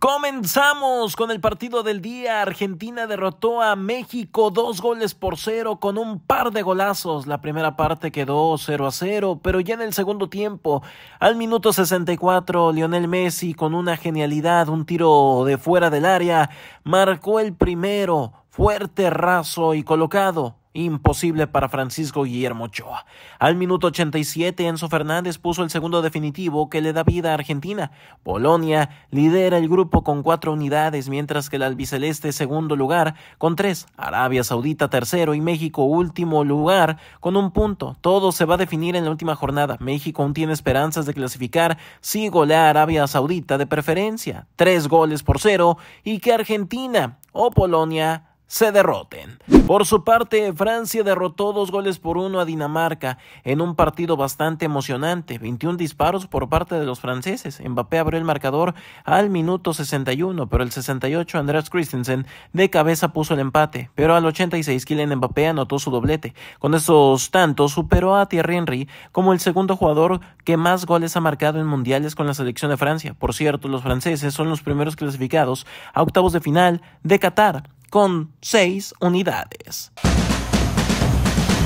Comenzamos con el partido del día. Argentina derrotó a México dos goles por cero con un par de golazos. La primera parte quedó 0 a 0, pero ya en el segundo tiempo, al minuto 64, Lionel Messi con una genialidad, un tiro de fuera del área, marcó el primero, fuerte, raso y colocado. Imposible para Francisco Guillermo Choa. Al minuto 87, Enzo Fernández puso el segundo definitivo que le da vida a Argentina. Polonia lidera el grupo con cuatro unidades, mientras que el albiceleste segundo lugar con tres, Arabia Saudita tercero y México último lugar con un punto. Todo se va a definir en la última jornada. México aún tiene esperanzas de clasificar si golea a Arabia Saudita de preferencia. Tres goles por cero y que Argentina o Polonia se derroten. Por su parte, Francia derrotó dos goles por uno a Dinamarca en un partido bastante emocionante, 21 disparos por parte de los franceses. Mbappé abrió el marcador al minuto 61, pero el 68 Andreas Christensen de cabeza puso el empate, pero al 86 Kylian Mbappé anotó su doblete. Con esos tantos superó a Thierry Henry como el segundo jugador que más goles ha marcado en mundiales con la selección de Francia. Por cierto, los franceses son los primeros clasificados a octavos de final de Qatar con 6 unidades.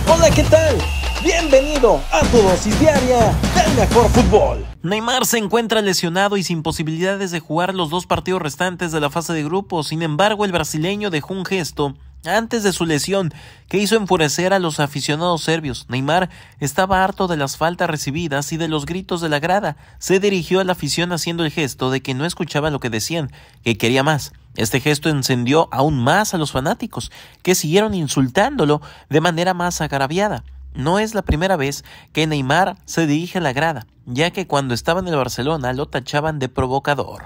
Hola, ¿qué tal? Bienvenido a tu dosis diaria del mejor fútbol. Neymar se encuentra lesionado y sin posibilidades de jugar los dos partidos restantes de la fase de grupo, sin embargo el brasileño dejó un gesto antes de su lesión, que hizo enfurecer a los aficionados serbios, Neymar estaba harto de las faltas recibidas y de los gritos de la grada. Se dirigió a la afición haciendo el gesto de que no escuchaba lo que decían, que quería más. Este gesto encendió aún más a los fanáticos, que siguieron insultándolo de manera más agraviada. No es la primera vez que Neymar se dirige a la grada, ya que cuando estaba en el Barcelona lo tachaban de provocador.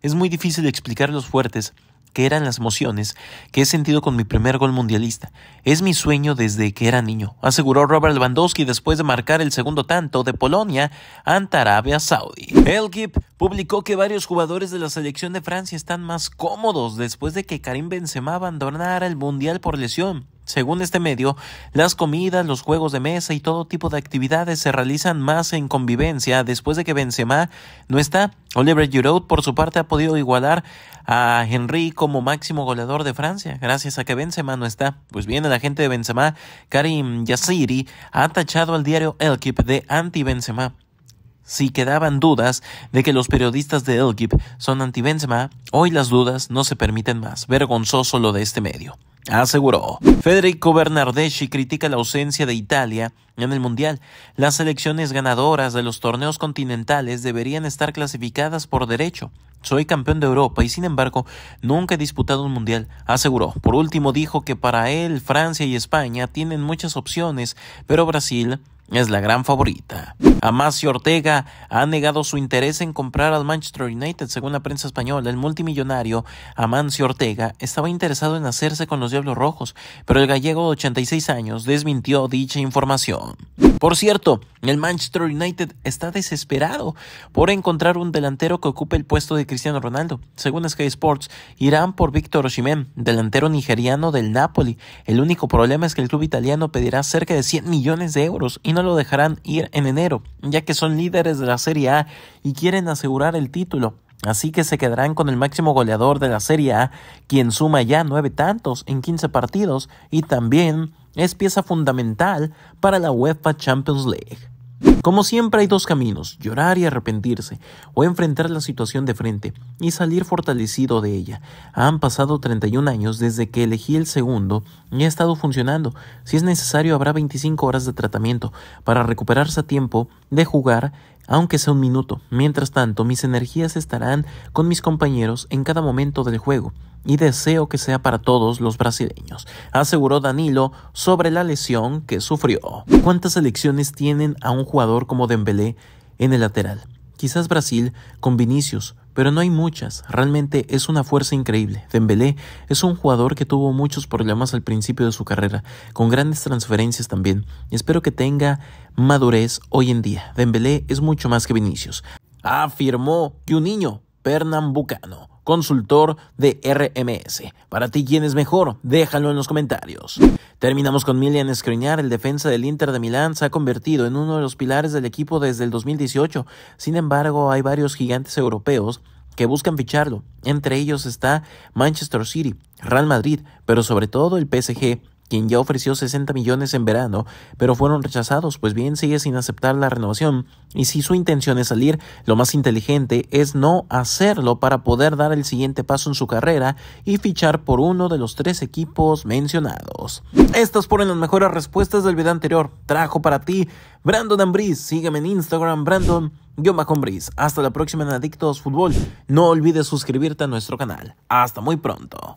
Es muy difícil explicar los fuertes que eran las emociones que he sentido con mi primer gol mundialista. Es mi sueño desde que era niño, aseguró Robert Lewandowski después de marcar el segundo tanto de Polonia ante Arabia Saudí. El publicó que varios jugadores de la selección de Francia están más cómodos después de que Karim Benzema abandonara el mundial por lesión. Según este medio, las comidas, los juegos de mesa y todo tipo de actividades se realizan más en convivencia después de que Benzema no está. Oliver Giroud, por su parte, ha podido igualar a Henry como máximo goleador de Francia, gracias a que Benzema no está. Pues bien, el agente de Benzema, Karim Yassiri, ha tachado al diario Elkip de anti-Benzema. Si quedaban dudas de que los periodistas de Elkip son anti-Benzema, hoy las dudas no se permiten más. Vergonzoso lo de este medio aseguró. Federico Bernardeschi critica la ausencia de Italia en el Mundial. Las selecciones ganadoras de los torneos continentales deberían estar clasificadas por derecho. Soy campeón de Europa y sin embargo nunca he disputado un mundial, aseguró. Por último dijo que para él Francia y España tienen muchas opciones, pero Brasil es la gran favorita. Amacio Ortega ha negado su interés en comprar al Manchester United, según la prensa española. El multimillonario Amancio Ortega estaba interesado en hacerse con los Diablos Rojos, pero el gallego de 86 años desmintió dicha información. Por cierto, el Manchester United está desesperado por encontrar un delantero que ocupe el puesto de Cristiano Ronaldo. Según Sky Sports, irán por Víctor Osimhen, delantero nigeriano del Napoli. El único problema es que el club italiano pedirá cerca de 100 millones de euros y no no lo dejarán ir en enero, ya que son líderes de la Serie A y quieren asegurar el título. Así que se quedarán con el máximo goleador de la Serie A, quien suma ya nueve tantos en 15 partidos y también es pieza fundamental para la UEFA Champions League. Como siempre hay dos caminos, llorar y arrepentirse, o enfrentar la situación de frente y salir fortalecido de ella. Han pasado 31 años desde que elegí el segundo y ha estado funcionando. Si es necesario habrá 25 horas de tratamiento para recuperarse a tiempo de jugar, aunque sea un minuto. Mientras tanto, mis energías estarán con mis compañeros en cada momento del juego y deseo que sea para todos los brasileños, aseguró Danilo sobre la lesión que sufrió. ¿Cuántas elecciones tienen a un jugador como Dembélé en el lateral? Quizás Brasil con Vinicius, pero no hay muchas. Realmente es una fuerza increíble. Dembélé es un jugador que tuvo muchos problemas al principio de su carrera, con grandes transferencias también. Espero que tenga madurez hoy en día. Dembélé es mucho más que Vinicius. Afirmó que un niño pernambucano consultor de RMS. Para ti, ¿quién es mejor? Déjalo en los comentarios. Terminamos con Milian Skriniar, el defensa del Inter de Milán, se ha convertido en uno de los pilares del equipo desde el 2018. Sin embargo, hay varios gigantes europeos que buscan ficharlo. Entre ellos está Manchester City, Real Madrid, pero sobre todo el PSG quien ya ofreció 60 millones en verano, pero fueron rechazados, pues bien sigue sin aceptar la renovación, y si su intención es salir, lo más inteligente es no hacerlo para poder dar el siguiente paso en su carrera y fichar por uno de los tres equipos mencionados. Estas fueron las mejores respuestas del video anterior, trajo para ti Brandon Ambris, sígueme en Instagram, Brandon. Yo hasta la próxima en Adictos Fútbol. No olvides suscribirte a nuestro canal. Hasta muy pronto.